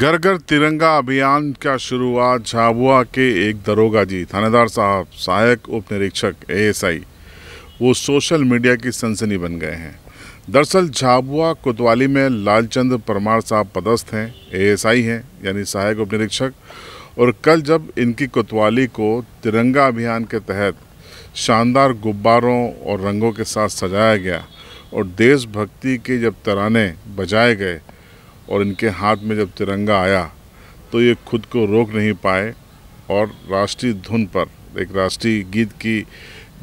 घर घर तिरंगा अभियान का शुरुआत झाबुआ के एक दरोगा जी थानेदार साहब सहायक उप निरीक्षक ए वो सोशल मीडिया की सनसनी बन गए हैं दरअसल झाबुआ कोतवाली में लालचंद परमार साहब पदस्थ हैं ए हैं यानी सहायक उप निरीक्षक और कल जब इनकी कोतवाली को तिरंगा अभियान के तहत शानदार गुब्बारों और रंगों के साथ सजाया गया और देशभक्ति के जब तराने बजाए गए और इनके हाथ में जब तिरंगा आया तो ये खुद को रोक नहीं पाए और राष्ट्रीय धुन पर एक राष्ट्रीय गीत की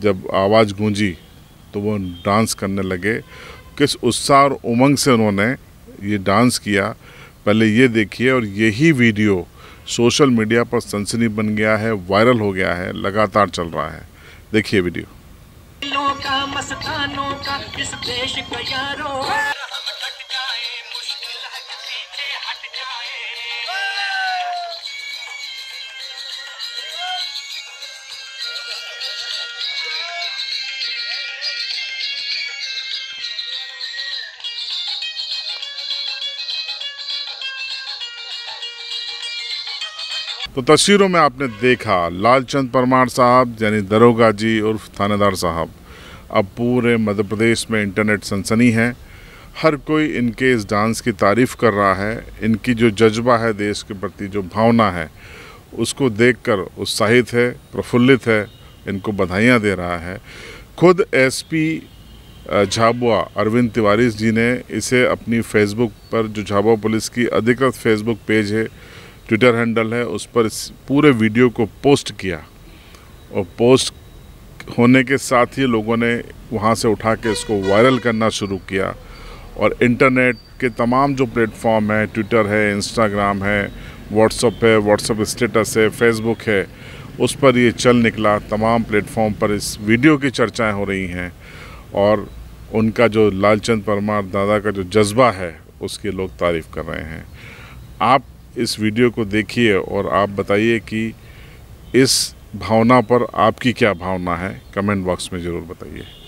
जब आवाज़ गूंजी तो वो डांस करने लगे किस उत्साह और उमंग से उन्होंने ये डांस किया पहले ये देखिए और यही वीडियो सोशल मीडिया पर सनसनी बन गया है वायरल हो गया है लगातार चल रहा है देखिए वीडियो का मस्तानों का इस देश का यारों तो तस्वीरों में आपने देखा लालचंद परमार साहब यानी दरोगा जी उर्फ थानेदार साहब अब पूरे मध्य प्रदेश में इंटरनेट सनसनी है हर कोई इनके इस डांस की तारीफ़ कर रहा है इनकी जो जज्बा है देश के प्रति जो भावना है उसको देखकर उत्साहित है प्रफुल्लित है इनको बधाइयाँ दे रहा है खुद एसपी झाबुआ अरविंद तिवारी जी ने इसे अपनी फेसबुक पर जो झाबुआ पुलिस की अधिकृत फेसबुक पेज है ट्विटर हैंडल है उस पर इस पूरे वीडियो को पोस्ट किया और पोस्ट होने के साथ ही लोगों ने वहाँ से उठा के इसको वायरल करना शुरू किया और इंटरनेट के तमाम जो प्लेटफॉर्म हैं ट्विटर है इंस्टाग्राम है व्हाट्सअप है व्हाट्सअप स्टेटस है फेसबुक है उस पर ये चल निकला तमाम प्लेटफॉर्म पर इस वीडियो की चर्चाएं हो रही हैं और उनका जो लालचंद परमार दादा का जो जज्बा है उसकी लोग तारीफ़ कर रहे हैं आप इस वीडियो को देखिए और आप बताइए कि इस भावना पर आपकी क्या भावना है कमेंट बॉक्स में ज़रूर बताइए